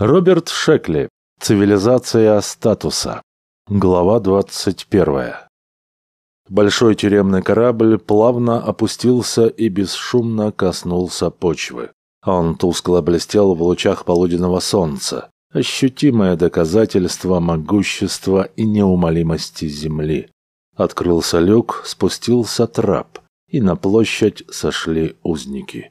Роберт Шекли. Цивилизация статуса. Глава 21. Большой тюремный корабль плавно опустился и бесшумно коснулся почвы. Он тускло блестел в лучах полуденного солнца, ощутимое доказательство могущества и неумолимости земли. Открылся люк, спустился трап, и на площадь сошли узники.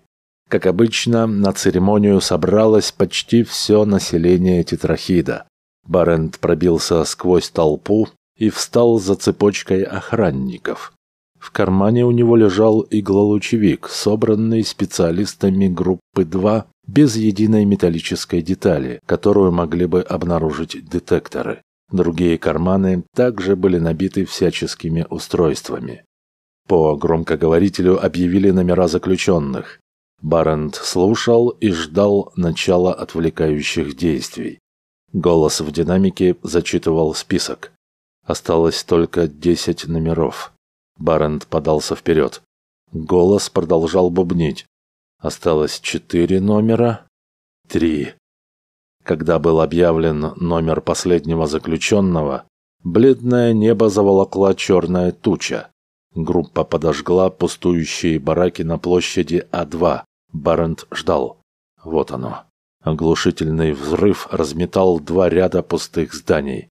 Как обычно, на церемонию собралось почти все население Тетрахида. Барент пробился сквозь толпу и встал за цепочкой охранников. В кармане у него лежал иглолучевик, собранный специалистами группы 2 без единой металлической детали, которую могли бы обнаружить детекторы. Другие карманы также были набиты всяческими устройствами. По громкоговорителю объявили номера заключенных. Барент слушал и ждал начала отвлекающих действий. Голос в динамике зачитывал список. Осталось только 10 номеров. Барент подался вперед. Голос продолжал бубнить. Осталось 4 номера. 3. Когда был объявлен номер последнего заключенного, бледное небо заволокла черная туча. Группа подожгла пустующие бараки на площади А2. Барент ждал. Вот оно. Оглушительный взрыв разметал два ряда пустых зданий.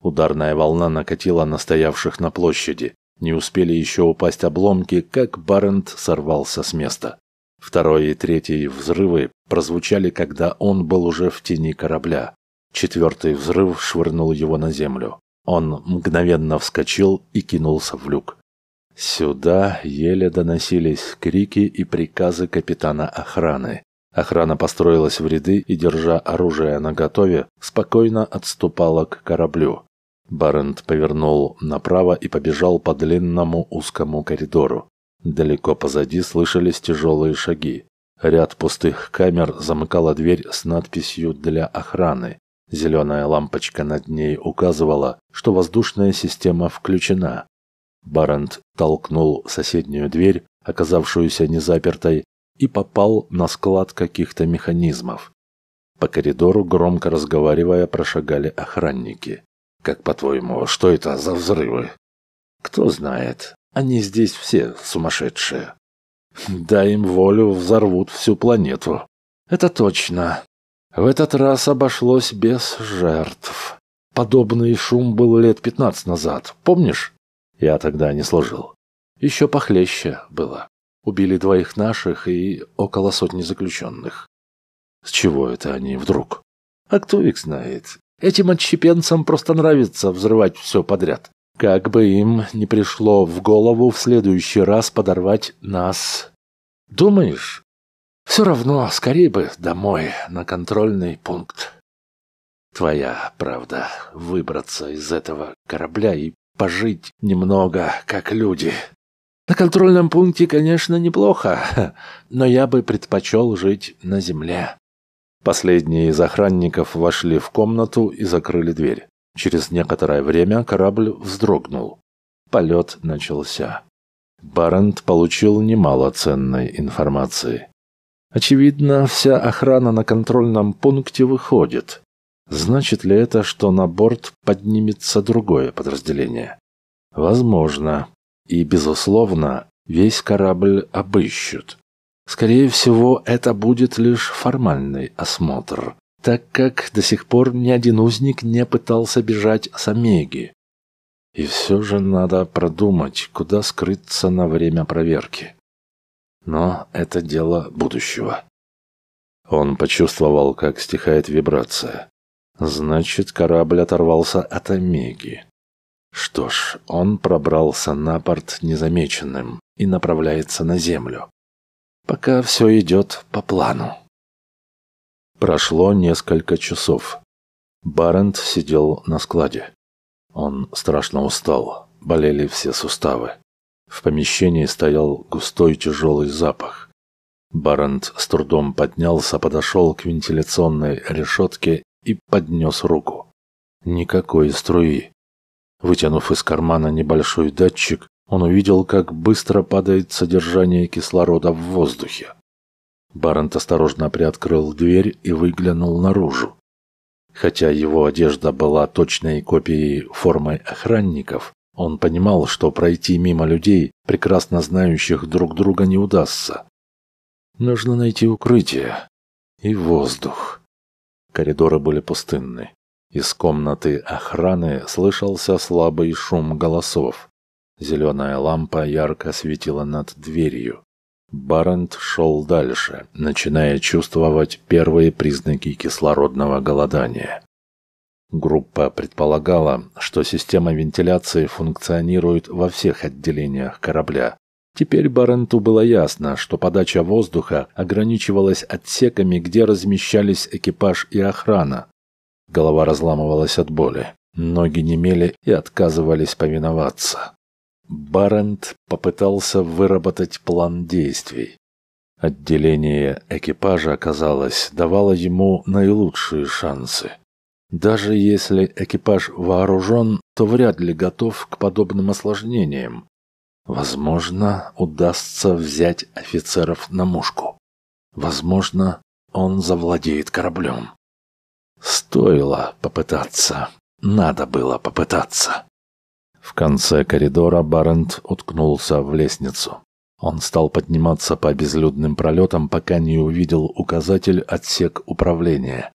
Ударная волна накатила на стоявших на площади. Не успели еще упасть обломки, как Барент сорвался с места. Второй и третий взрывы прозвучали, когда он был уже в тени корабля. Четвертый взрыв швырнул его на землю. Он мгновенно вскочил и кинулся в люк. Сюда еле доносились крики и приказы капитана охраны. Охрана построилась в ряды и, держа оружие наготове, спокойно отступала к кораблю. Барент повернул направо и побежал по длинному узкому коридору. Далеко позади слышались тяжелые шаги. Ряд пустых камер замыкала дверь с надписью «Для охраны». Зеленая лампочка над ней указывала, что воздушная система включена, Барент толкнул соседнюю дверь, оказавшуюся незапертой, и попал на склад каких-то механизмов. По коридору, громко разговаривая, прошагали охранники. «Как по-твоему, что это за взрывы?» «Кто знает. Они здесь все сумасшедшие». «Дай им волю, взорвут всю планету». «Это точно. В этот раз обошлось без жертв. Подобный шум был лет пятнадцать назад, помнишь?» Я тогда не служил. Еще похлеще было. Убили двоих наших и около сотни заключенных. С чего это они вдруг? А кто их знает? Этим отщепенцам просто нравится взрывать все подряд. Как бы им не пришло в голову в следующий раз подорвать нас. Думаешь? Все равно, скорее бы домой, на контрольный пункт. Твоя правда выбраться из этого корабля и пожить немного, как люди. На контрольном пункте, конечно, неплохо, но я бы предпочел жить на земле. Последние из охранников вошли в комнату и закрыли дверь. Через некоторое время корабль вздрогнул. Полет начался. Барент получил немало ценной информации. Очевидно, вся охрана на контрольном пункте выходит. Значит ли это, что на борт поднимется другое подразделение? Возможно. И, безусловно, весь корабль обыщут. Скорее всего, это будет лишь формальный осмотр, так как до сих пор ни один узник не пытался бежать с Омеги. И все же надо продумать, куда скрыться на время проверки. Но это дело будущего. Он почувствовал, как стихает вибрация. Значит, корабль оторвался от Омеги. Что ж, он пробрался на порт незамеченным и направляется на Землю. Пока все идет по плану. Прошло несколько часов. Барент сидел на складе. Он страшно устал, болели все суставы. В помещении стоял густой тяжелый запах. Барент с трудом поднялся, подошел к вентиляционной решетке и поднес руку. Никакой струи. Вытянув из кармана небольшой датчик, он увидел, как быстро падает содержание кислорода в воздухе. Барент осторожно приоткрыл дверь и выглянул наружу. Хотя его одежда была точной копией формы охранников, он понимал, что пройти мимо людей, прекрасно знающих друг друга, не удастся. Нужно найти укрытие и воздух. Коридоры были пустынны. Из комнаты охраны слышался слабый шум голосов. Зеленая лампа ярко светила над дверью. Барент шел дальше, начиная чувствовать первые признаки кислородного голодания. Группа предполагала, что система вентиляции функционирует во всех отделениях корабля, Теперь Баренту было ясно, что подача воздуха ограничивалась отсеками, где размещались экипаж и охрана. Голова разламывалась от боли, ноги немели и отказывались повиноваться. Барент попытался выработать план действий. Отделение экипажа, оказалось, давало ему наилучшие шансы. Даже если экипаж вооружен, то вряд ли готов к подобным осложнениям. Возможно, удастся взять офицеров на мушку. Возможно, он завладеет кораблем. Стоило попытаться. Надо было попытаться. В конце коридора Барент уткнулся в лестницу. Он стал подниматься по безлюдным пролетам, пока не увидел указатель «Отсек управления».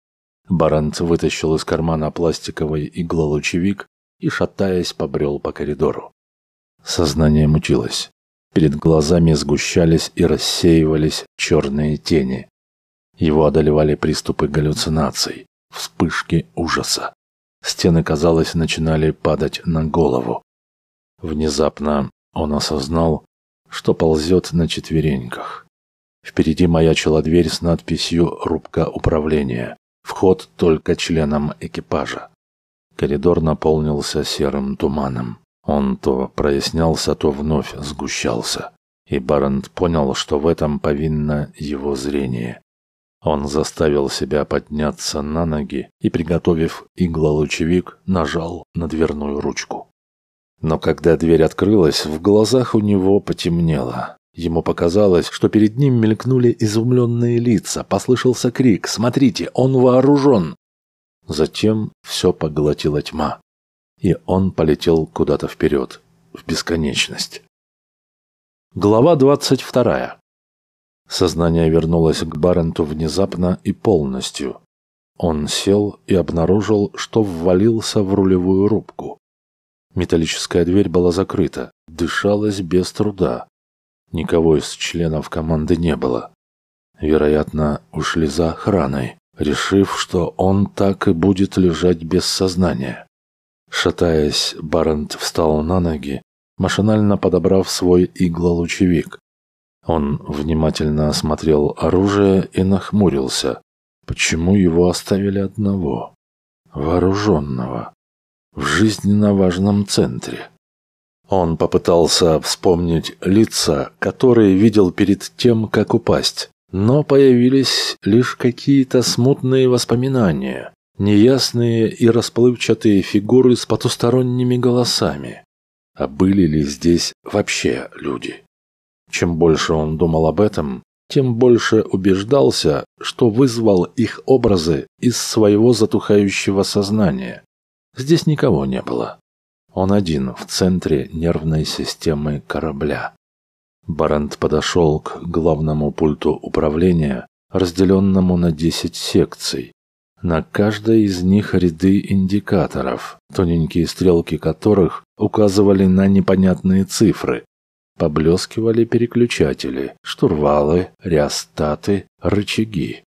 Барент вытащил из кармана пластиковый иглолучевик и, шатаясь, побрел по коридору. Сознание мучилось. Перед глазами сгущались и рассеивались черные тени. Его одолевали приступы галлюцинаций, вспышки ужаса. Стены, казалось, начинали падать на голову. Внезапно он осознал, что ползет на четвереньках. Впереди маячила дверь с надписью «Рубка управления». Вход только членам экипажа. Коридор наполнился серым туманом. Он то прояснялся, то вновь сгущался, и Барент понял, что в этом повинно его зрение. Он заставил себя подняться на ноги и, приготовив иглолучевик, нажал на дверную ручку. Но когда дверь открылась, в глазах у него потемнело. Ему показалось, что перед ним мелькнули изумленные лица, послышался крик «Смотрите, он вооружен!». Затем все поглотила тьма и он полетел куда-то вперед, в бесконечность. Глава 22. Сознание вернулось к Баренту внезапно и полностью. Он сел и обнаружил, что ввалился в рулевую рубку. Металлическая дверь была закрыта, дышалась без труда. Никого из членов команды не было. Вероятно, ушли за охраной, решив, что он так и будет лежать без сознания. Шатаясь, Барент встал на ноги, машинально подобрав свой иглолучевик. Он внимательно осмотрел оружие и нахмурился. Почему его оставили одного? Вооруженного. В жизненно важном центре. Он попытался вспомнить лица, которые видел перед тем, как упасть, но появились лишь какие-то смутные воспоминания неясные и расплывчатые фигуры с потусторонними голосами. А были ли здесь вообще люди? Чем больше он думал об этом, тем больше убеждался, что вызвал их образы из своего затухающего сознания. Здесь никого не было. Он один в центре нервной системы корабля. Барант подошел к главному пульту управления, разделенному на 10 секций, на каждой из них ряды индикаторов, тоненькие стрелки которых указывали на непонятные цифры. Поблескивали переключатели, штурвалы, реостаты, рычаги.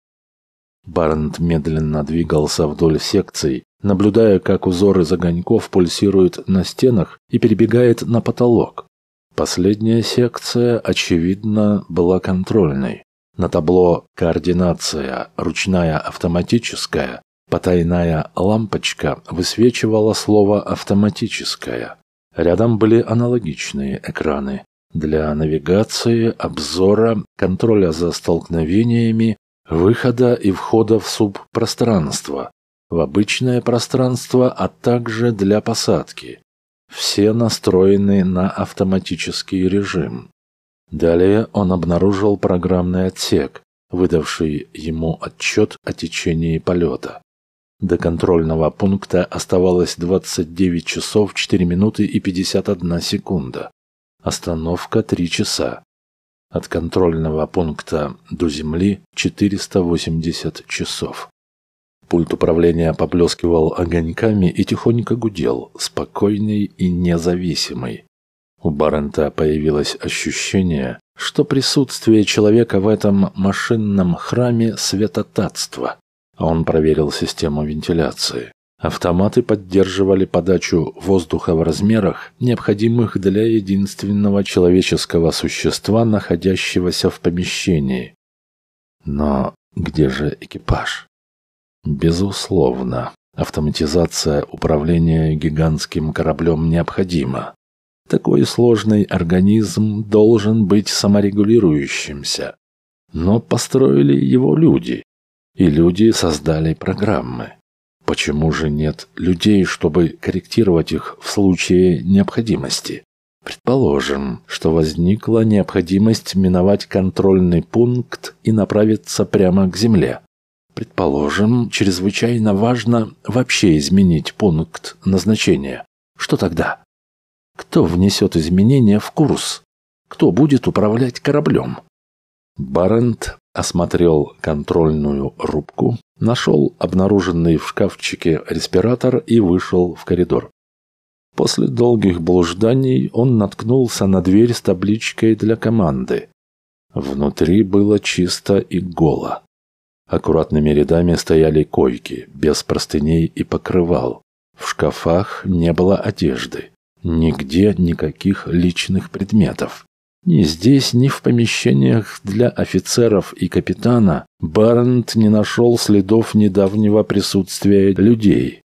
Барнт медленно двигался вдоль секций, наблюдая, как узор из огоньков пульсирует на стенах и перебегает на потолок. Последняя секция, очевидно, была контрольной. На табло «Координация. Ручная автоматическая» потайная лампочка высвечивала слово «автоматическая». Рядом были аналогичные экраны для навигации, обзора, контроля за столкновениями, выхода и входа в субпространство, в обычное пространство, а также для посадки. Все настроены на автоматический режим. Далее он обнаружил программный отсек, выдавший ему отчет о течении полета. До контрольного пункта оставалось 29 часов 4 минуты и 51 секунда. Остановка 3 часа. От контрольного пункта до Земли 480 часов. Пульт управления поблескивал огоньками и тихонько гудел, спокойный и независимый. У Барента появилось ощущение, что присутствие человека в этом машинном храме – светотатство. Он проверил систему вентиляции. Автоматы поддерживали подачу воздуха в размерах, необходимых для единственного человеческого существа, находящегося в помещении. Но где же экипаж? Безусловно, автоматизация управления гигантским кораблем необходима. Такой сложный организм должен быть саморегулирующимся. Но построили его люди, и люди создали программы. Почему же нет людей, чтобы корректировать их в случае необходимости? Предположим, что возникла необходимость миновать контрольный пункт и направиться прямо к земле. Предположим, чрезвычайно важно вообще изменить пункт назначения. Что тогда? Кто внесет изменения в курс? Кто будет управлять кораблем? Барент осмотрел контрольную рубку, нашел обнаруженный в шкафчике респиратор и вышел в коридор. После долгих блужданий он наткнулся на дверь с табличкой для команды. Внутри было чисто и голо. Аккуратными рядами стояли койки, без простыней и покрывал. В шкафах не было одежды. Нигде никаких личных предметов. Ни здесь, ни в помещениях для офицеров и капитана Барнт не нашел следов недавнего присутствия людей.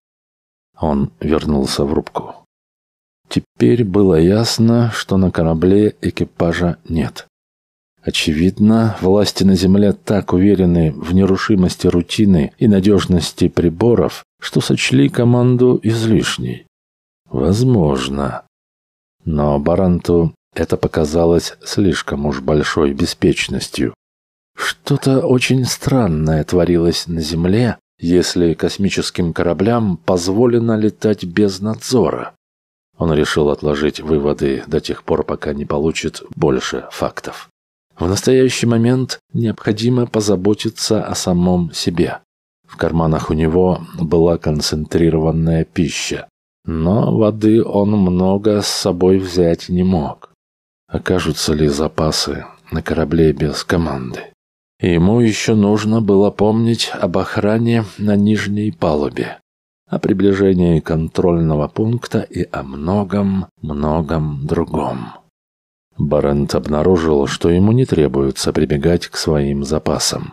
Он вернулся в рубку. Теперь было ясно, что на корабле экипажа нет. Очевидно, власти на Земле так уверены в нерушимости рутины и надежности приборов, что сочли команду излишней. Возможно. Но Баранту это показалось слишком уж большой беспечностью. Что-то очень странное творилось на Земле, если космическим кораблям позволено летать без надзора. Он решил отложить выводы до тех пор, пока не получит больше фактов. В настоящий момент необходимо позаботиться о самом себе. В карманах у него была концентрированная пища, но воды он много с собой взять не мог. Окажутся ли запасы на корабле без команды? Ему еще нужно было помнить об охране на нижней палубе, о приближении контрольного пункта и о многом-многом другом. Барент обнаружил, что ему не требуется прибегать к своим запасам.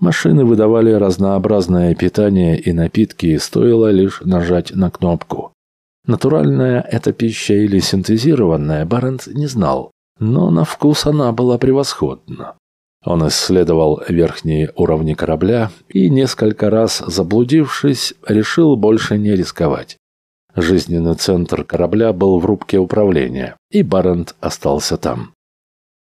Машины выдавали разнообразное питание и напитки, и стоило лишь нажать на кнопку. Натуральная эта пища или синтезированная, Барент не знал, но на вкус она была превосходна. Он исследовал верхние уровни корабля и, несколько раз заблудившись, решил больше не рисковать. Жизненный центр корабля был в рубке управления, и Барент остался там.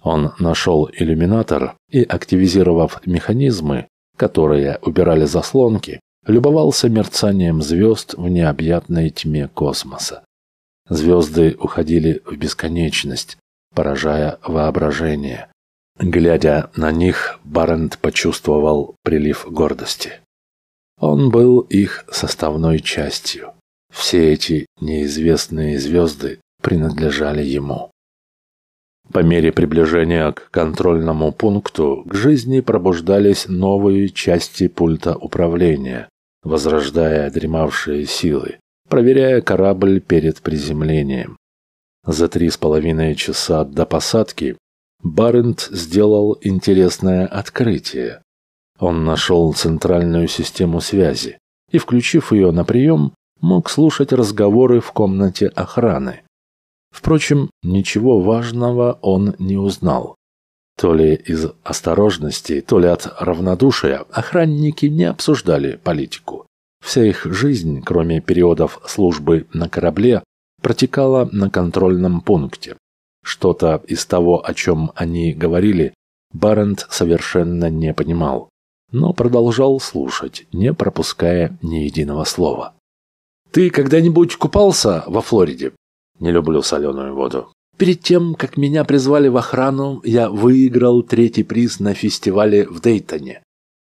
Он нашел иллюминатор и, активизировав механизмы, которые убирали заслонки, любовался мерцанием звезд в необъятной тьме космоса. Звезды уходили в бесконечность, поражая воображение. Глядя на них, Барент почувствовал прилив гордости. Он был их составной частью. Все эти неизвестные звезды принадлежали ему. По мере приближения к контрольному пункту к жизни пробуждались новые части пульта управления, возрождая дремавшие силы, проверяя корабль перед приземлением. За три с половиной часа до посадки Барент сделал интересное открытие. Он нашел центральную систему связи и, включив ее на прием, мог слушать разговоры в комнате охраны. Впрочем, ничего важного он не узнал. То ли из осторожности, то ли от равнодушия охранники не обсуждали политику. Вся их жизнь, кроме периодов службы на корабле, протекала на контрольном пункте. Что-то из того, о чем они говорили, Барент совершенно не понимал, но продолжал слушать, не пропуская ни единого слова. «Ты когда-нибудь купался во Флориде?» «Не люблю соленую воду». Перед тем, как меня призвали в охрану, я выиграл третий приз на фестивале в Дейтоне.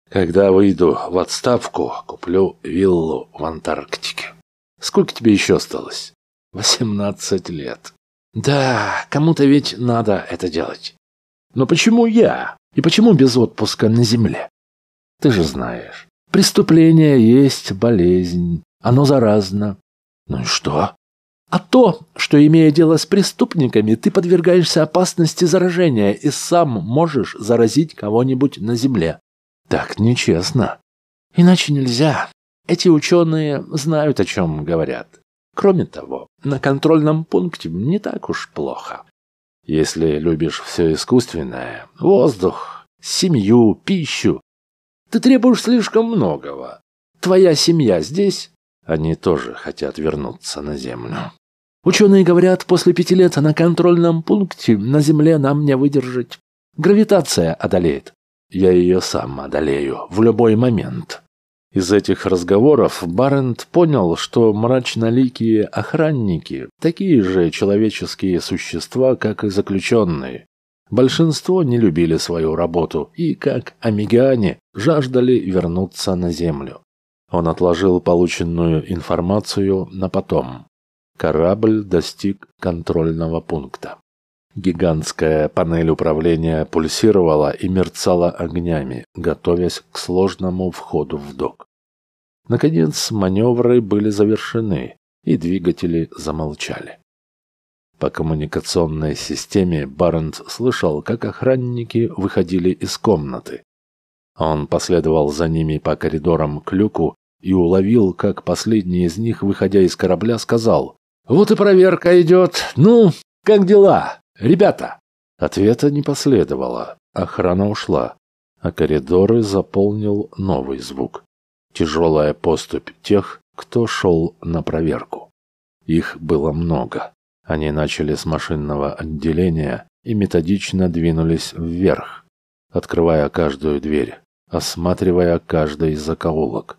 Когда выйду в отставку, куплю виллу в Антарктике. Сколько тебе еще осталось? Восемнадцать лет. Да, кому-то ведь надо это делать. Но почему я? И почему без отпуска на земле? Ты же знаешь, преступление есть болезнь. Оно заразно. Ну и что? а то, что, имея дело с преступниками, ты подвергаешься опасности заражения и сам можешь заразить кого-нибудь на земле. Так нечестно. Иначе нельзя. Эти ученые знают, о чем говорят. Кроме того, на контрольном пункте не так уж плохо. Если любишь все искусственное, воздух, семью, пищу, ты требуешь слишком многого. Твоя семья здесь, они тоже хотят вернуться на землю. Ученые говорят, после пяти лет на контрольном пункте на Земле нам не выдержать. Гравитация одолеет. Я ее сам одолею в любой момент. Из этих разговоров Барент понял, что мрачноликие охранники – такие же человеческие существа, как и заключенные. Большинство не любили свою работу и, как амигиане, жаждали вернуться на Землю. Он отложил полученную информацию на потом корабль достиг контрольного пункта. Гигантская панель управления пульсировала и мерцала огнями, готовясь к сложному входу в док. Наконец, маневры были завершены, и двигатели замолчали. По коммуникационной системе Барнс слышал, как охранники выходили из комнаты. Он последовал за ними по коридорам к люку и уловил, как последний из них, выходя из корабля, сказал вот и проверка идет. Ну, как дела, ребята? Ответа не последовало. Охрана ушла, а коридоры заполнил новый звук. Тяжелая поступь тех, кто шел на проверку. Их было много. Они начали с машинного отделения и методично двинулись вверх, открывая каждую дверь, осматривая каждый закоулок.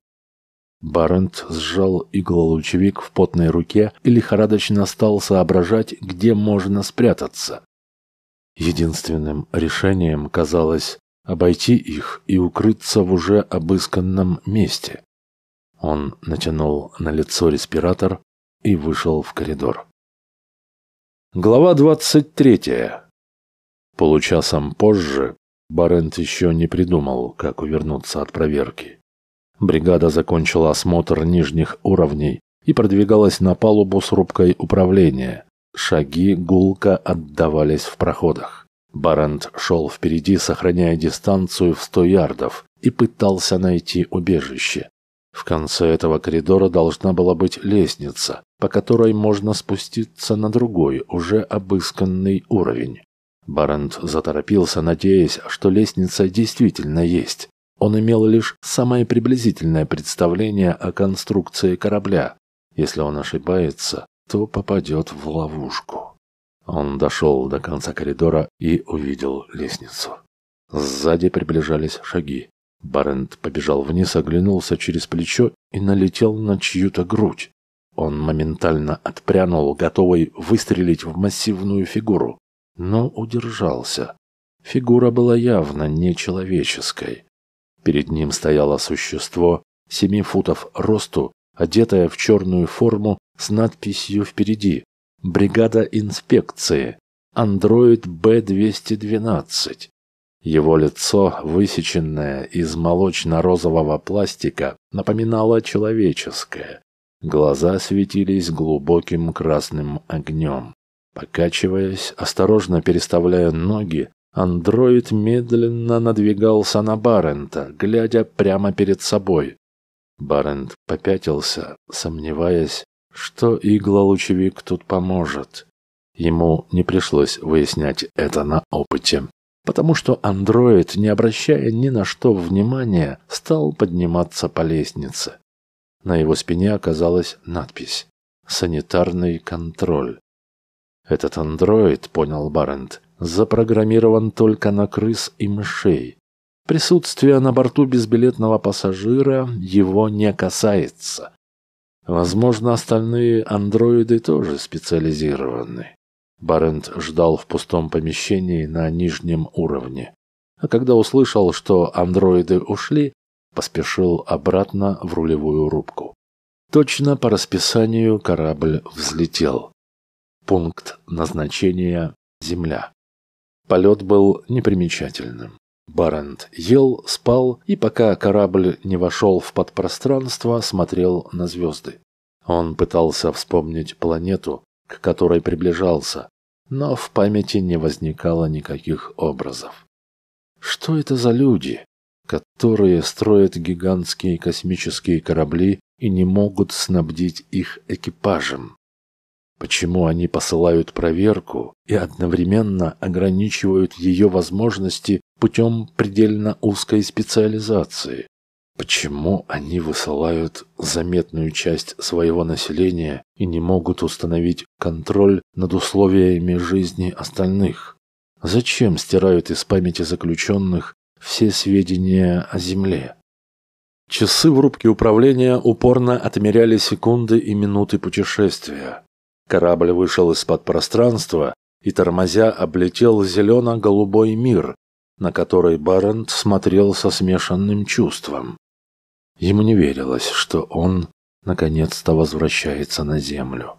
Барент сжал иглолучевик в потной руке и лихорадочно стал соображать, где можно спрятаться. Единственным решением казалось обойти их и укрыться в уже обысканном месте. Он натянул на лицо респиратор и вышел в коридор. Глава 23. Получасом позже Барент еще не придумал, как увернуться от проверки. Бригада закончила осмотр нижних уровней и продвигалась на палубу с рубкой управления. Шаги гулко отдавались в проходах. Барент шел впереди, сохраняя дистанцию в 100 ярдов, и пытался найти убежище. В конце этого коридора должна была быть лестница, по которой можно спуститься на другой, уже обысканный уровень. Барент заторопился, надеясь, что лестница действительно есть. Он имел лишь самое приблизительное представление о конструкции корабля. Если он ошибается, то попадет в ловушку. Он дошел до конца коридора и увидел лестницу. Сзади приближались шаги. Барент побежал вниз, оглянулся через плечо и налетел на чью-то грудь. Он моментально отпрянул, готовый выстрелить в массивную фигуру, но удержался. Фигура была явно нечеловеческой. Перед ним стояло существо, семи футов росту, одетое в черную форму с надписью впереди «Бригада инспекции», «Андроид Б-212». Его лицо, высеченное из молочно-розового пластика, напоминало человеческое. Глаза светились глубоким красным огнем. Покачиваясь, осторожно переставляя ноги, Андроид медленно надвигался на Барента, глядя прямо перед собой. Барент попятился, сомневаясь, что иглолучевик тут поможет. Ему не пришлось выяснять это на опыте, потому что андроид, не обращая ни на что внимания, стал подниматься по лестнице. На его спине оказалась надпись «Санитарный контроль». Этот андроид, понял Барент, запрограммирован только на крыс и мышей. Присутствие на борту безбилетного пассажира его не касается. Возможно, остальные андроиды тоже специализированы. Барент ждал в пустом помещении на нижнем уровне. А когда услышал, что андроиды ушли, поспешил обратно в рулевую рубку. Точно по расписанию корабль взлетел. Пункт назначения – Земля. Полет был непримечательным. Барент ел, спал и, пока корабль не вошел в подпространство, смотрел на звезды. Он пытался вспомнить планету, к которой приближался, но в памяти не возникало никаких образов. Что это за люди, которые строят гигантские космические корабли и не могут снабдить их экипажем? Почему они посылают проверку и одновременно ограничивают ее возможности путем предельно узкой специализации? Почему они высылают заметную часть своего населения и не могут установить контроль над условиями жизни остальных? Зачем стирают из памяти заключенных все сведения о Земле? Часы в рубке управления упорно отмеряли секунды и минуты путешествия. Корабль вышел из-под пространства и, тормозя, облетел зелено-голубой мир, на который Барент смотрел со смешанным чувством. Ему не верилось, что он наконец-то возвращается на землю.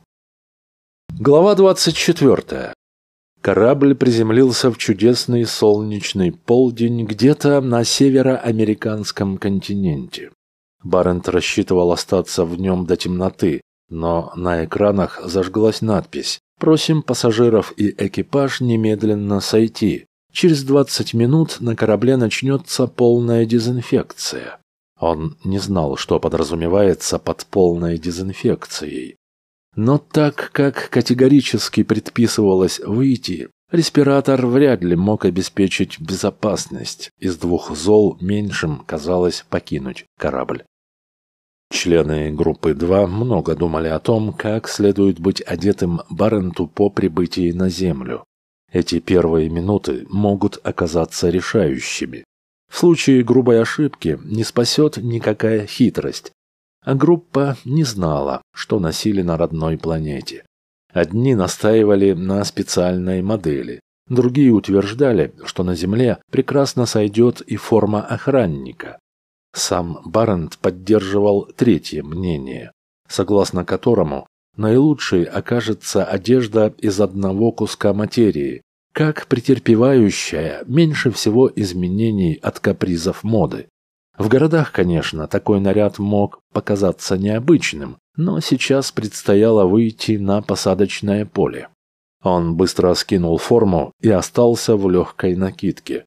Глава 24. Корабль приземлился в чудесный солнечный полдень где-то на североамериканском континенте. Барент рассчитывал остаться в нем до темноты, но на экранах зажглась надпись «Просим пассажиров и экипаж немедленно сойти. Через 20 минут на корабле начнется полная дезинфекция». Он не знал, что подразумевается под полной дезинфекцией. Но так как категорически предписывалось выйти, респиратор вряд ли мог обеспечить безопасность. Из двух зол меньшим казалось покинуть корабль. Члены группы 2 много думали о том, как следует быть одетым Баренту по прибытии на Землю. Эти первые минуты могут оказаться решающими. В случае грубой ошибки не спасет никакая хитрость, а группа не знала, что носили на родной планете. Одни настаивали на специальной модели, другие утверждали, что на Земле прекрасно сойдет и форма охранника. Сам Барент поддерживал третье мнение, согласно которому наилучшей окажется одежда из одного куска материи, как претерпевающая меньше всего изменений от капризов моды. В городах, конечно, такой наряд мог показаться необычным, но сейчас предстояло выйти на посадочное поле. Он быстро скинул форму и остался в легкой накидке.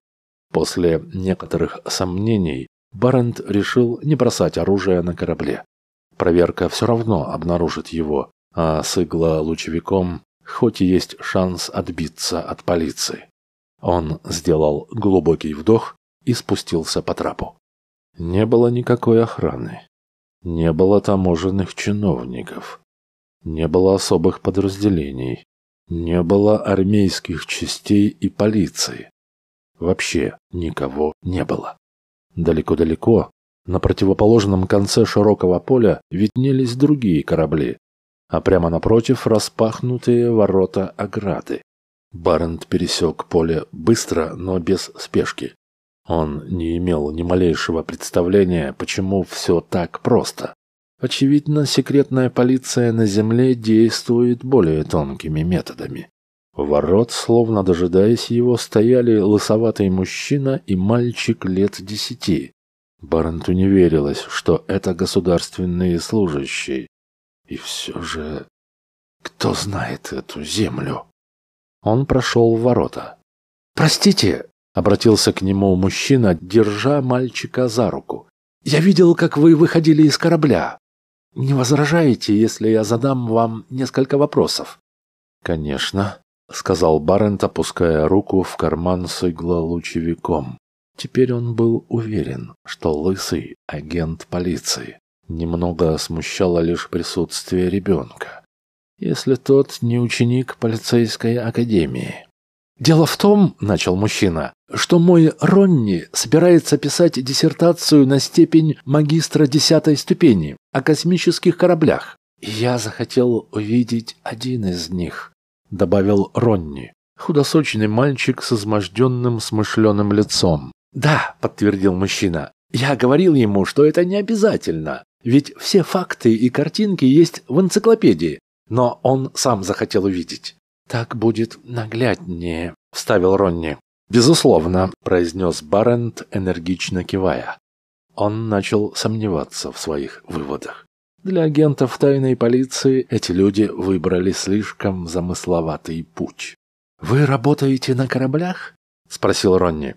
После некоторых сомнений Барент решил не бросать оружие на корабле. Проверка все равно обнаружит его, а с лучевиком, хоть и есть шанс отбиться от полиции. Он сделал глубокий вдох и спустился по трапу. Не было никакой охраны. Не было таможенных чиновников. Не было особых подразделений. Не было армейских частей и полиции. Вообще никого не было. Далеко-далеко, на противоположном конце широкого поля, виднелись другие корабли, а прямо напротив распахнутые ворота ограды. Барент пересек поле быстро, но без спешки. Он не имел ни малейшего представления, почему все так просто. Очевидно, секретная полиция на Земле действует более тонкими методами. У ворот, словно дожидаясь его, стояли лысоватый мужчина и мальчик лет десяти. Баранту не верилось, что это государственные служащие. И все же... Кто знает эту землю? Он прошел в ворота. «Простите!» — обратился к нему мужчина, держа мальчика за руку. «Я видел, как вы выходили из корабля. Не возражаете, если я задам вам несколько вопросов?» «Конечно», — сказал Барент, опуская руку в карман с иглолучевиком. Теперь он был уверен, что Лысый — агент полиции. Немного смущало лишь присутствие ребенка. Если тот не ученик полицейской академии. «Дело в том, — начал мужчина, — что мой Ронни собирается писать диссертацию на степень магистра десятой ступени о космических кораблях. я захотел увидеть один из них» — добавил Ронни. Худосочный мальчик с изможденным смышленым лицом. «Да», — подтвердил мужчина, — «я говорил ему, что это не обязательно, ведь все факты и картинки есть в энциклопедии, но он сам захотел увидеть». «Так будет нагляднее», — вставил Ронни. «Безусловно», — произнес Барент, энергично кивая. Он начал сомневаться в своих выводах. Для агентов тайной полиции эти люди выбрали слишком замысловатый путь. «Вы работаете на кораблях?» — спросил Ронни.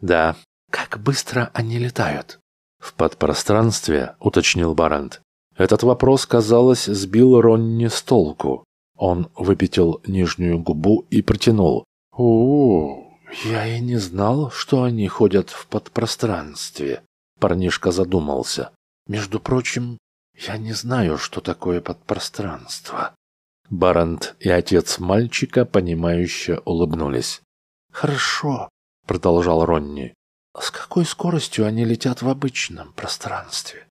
«Да». «Как быстро они летают?» «В подпространстве», — уточнил Барант. Этот вопрос, казалось, сбил Ронни с толку. Он выпятил нижнюю губу и протянул. «О, я и не знал, что они ходят в подпространстве», — парнишка задумался. «Между прочим, я не знаю, что такое подпространство. Барант и отец мальчика, понимающе улыбнулись. Хорошо, продолжал Ронни. С какой скоростью они летят в обычном пространстве?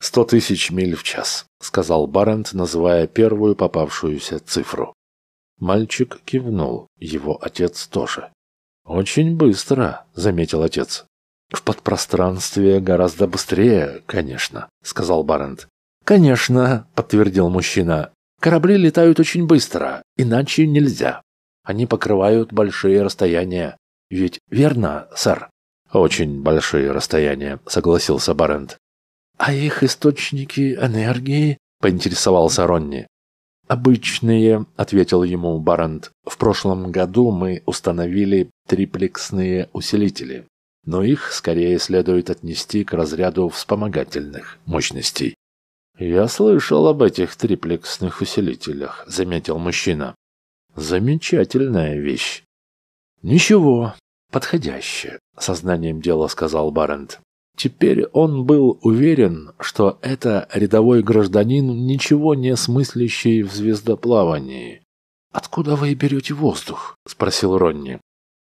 «Сто тысяч миль в час», — сказал Барант, называя первую попавшуюся цифру. Мальчик кивнул, его отец тоже. «Очень быстро», — заметил отец. «В подпространстве гораздо быстрее, конечно», — сказал Барант. «Конечно», — подтвердил мужчина. «Корабли летают очень быстро, иначе нельзя. Они покрывают большие расстояния. Ведь верно, сэр?» «Очень большие расстояния», — согласился Барент. «А их источники энергии?» — поинтересовался Ронни. «Обычные», — ответил ему Барент. «В прошлом году мы установили триплексные усилители, но их скорее следует отнести к разряду вспомогательных мощностей». «Я слышал об этих триплексных усилителях», — заметил мужчина. «Замечательная вещь». «Ничего, подходящее», — сознанием дела сказал Барент. Теперь он был уверен, что это рядовой гражданин, ничего не смыслящий в звездоплавании. «Откуда вы берете воздух?» — спросил Ронни.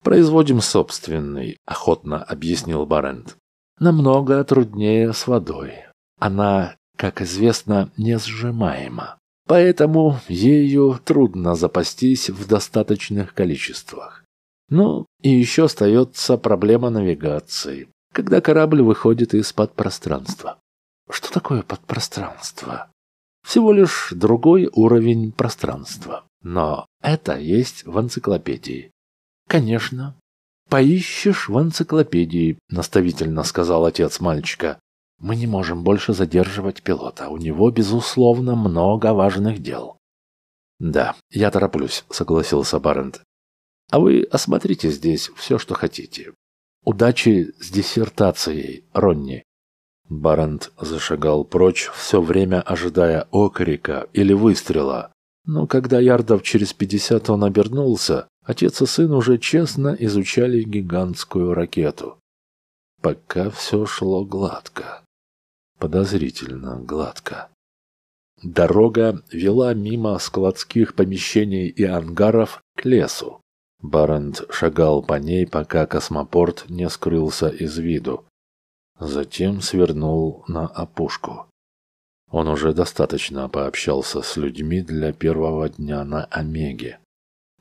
«Производим собственный», — охотно объяснил Барент. «Намного труднее с водой. Она как известно, не Поэтому ею трудно запастись в достаточных количествах. Ну, и еще остается проблема навигации, когда корабль выходит из-под пространства. Что такое подпространство? Всего лишь другой уровень пространства. Но это есть в энциклопедии. Конечно. Поищешь в энциклопедии, наставительно сказал отец мальчика. Мы не можем больше задерживать пилота. У него, безусловно, много важных дел. Да, я тороплюсь, согласился Барент. А вы осмотрите здесь все, что хотите. Удачи с диссертацией, Ронни. Барент зашагал прочь, все время ожидая окрика или выстрела. Но когда ярдов через пятьдесят он обернулся, отец и сын уже честно изучали гигантскую ракету. Пока все шло гладко подозрительно гладко. Дорога вела мимо складских помещений и ангаров к лесу. Барент шагал по ней, пока космопорт не скрылся из виду. Затем свернул на опушку. Он уже достаточно пообщался с людьми для первого дня на Омеге.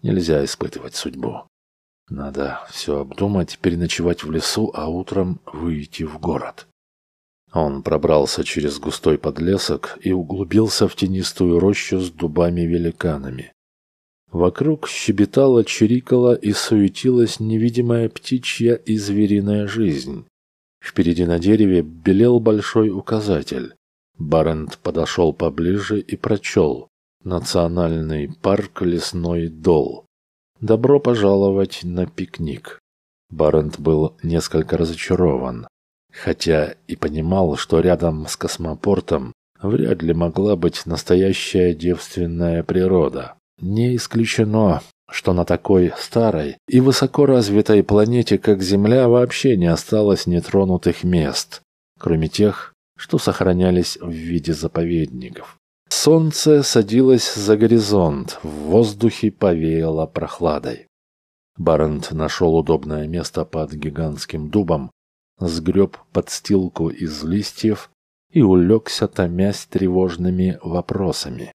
Нельзя испытывать судьбу. Надо все обдумать, переночевать в лесу, а утром выйти в город. Он пробрался через густой подлесок и углубился в тенистую рощу с дубами-великанами. Вокруг щебетала, чирикала и суетилась невидимая птичья и звериная жизнь. Впереди на дереве белел большой указатель. Барент подошел поближе и прочел «Национальный парк Лесной Дол». «Добро пожаловать на пикник». Барент был несколько разочарован хотя и понимал, что рядом с космопортом вряд ли могла быть настоящая девственная природа. Не исключено, что на такой старой и высоко развитой планете, как Земля, вообще не осталось нетронутых мест, кроме тех, что сохранялись в виде заповедников. Солнце садилось за горизонт, в воздухе повеяло прохладой. Барент нашел удобное место под гигантским дубом, сгреб подстилку из листьев и улегся, томясь тревожными вопросами.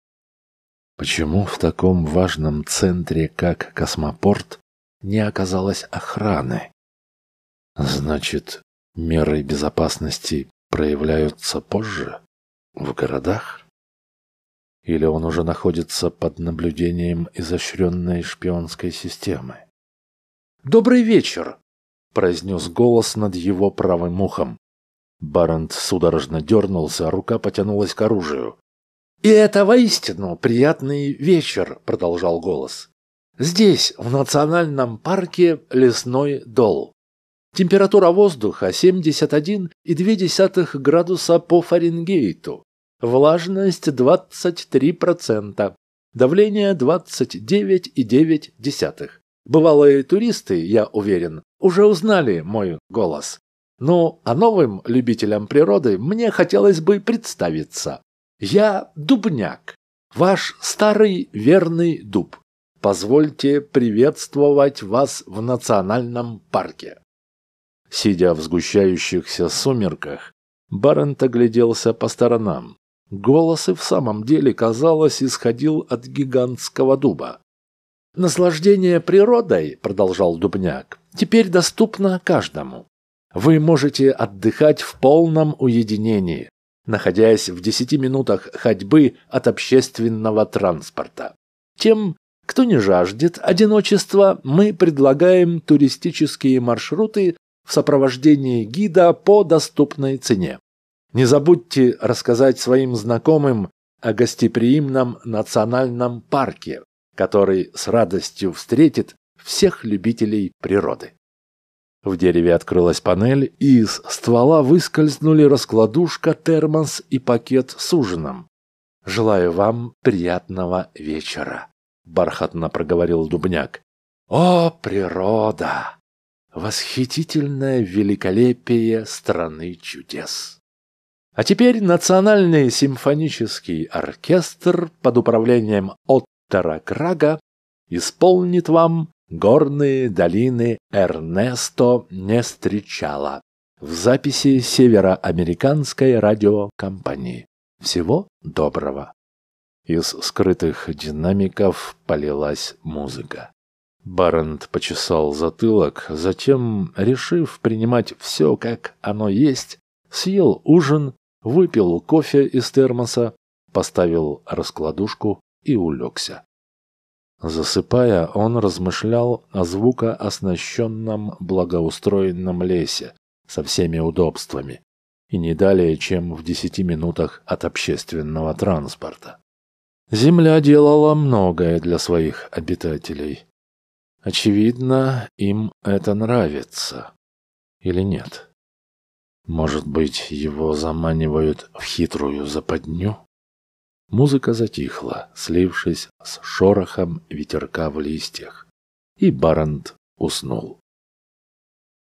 Почему в таком важном центре, как космопорт, не оказалось охраны? Значит, меры безопасности проявляются позже? В городах? Или он уже находится под наблюдением изощренной шпионской системы? «Добрый вечер!» — произнес голос над его правым ухом. Барент судорожно дернулся, а рука потянулась к оружию. «И это воистину приятный вечер», — продолжал голос. «Здесь, в национальном парке Лесной Дол. Температура воздуха 71,2 градуса по Фаренгейту. Влажность 23%. Давление 29,9. Бывалые туристы, я уверен, уже узнали мой голос. Ну, а новым любителям природы мне хотелось бы представиться. Я Дубняк, ваш старый верный дуб. Позвольте приветствовать вас в национальном парке. Сидя в сгущающихся сумерках, Барент огляделся по сторонам. Голос и в самом деле, казалось, исходил от гигантского дуба. «Наслаждение природой», – продолжал Дубняк, – «теперь доступно каждому. Вы можете отдыхать в полном уединении, находясь в 10 минутах ходьбы от общественного транспорта. Тем, кто не жаждет одиночества, мы предлагаем туристические маршруты в сопровождении гида по доступной цене. Не забудьте рассказать своим знакомым о гостеприимном национальном парке, который с радостью встретит всех любителей природы. В дереве открылась панель, и из ствола выскользнули раскладушка, термос и пакет с ужином. «Желаю вам приятного вечера», — бархатно проговорил Дубняк. «О, природа! Восхитительное великолепие страны чудес!» А теперь Национальный симфонический оркестр под управлением Отто Таракрага исполнит вам горные долины Эрнесто не встречала в записи североамериканской радиокомпании. Всего доброго. Из скрытых динамиков полилась музыка. Барент почесал затылок, затем, решив принимать все, как оно есть, съел ужин, выпил кофе из термоса, поставил раскладушку и улегся. Засыпая, он размышлял о звукооснащенном благоустроенном лесе со всеми удобствами и не далее, чем в десяти минутах от общественного транспорта. Земля делала многое для своих обитателей. Очевидно, им это нравится. Или нет? Может быть, его заманивают в хитрую западню? Музыка затихла, слившись с шорохом ветерка в листьях, и Барант уснул.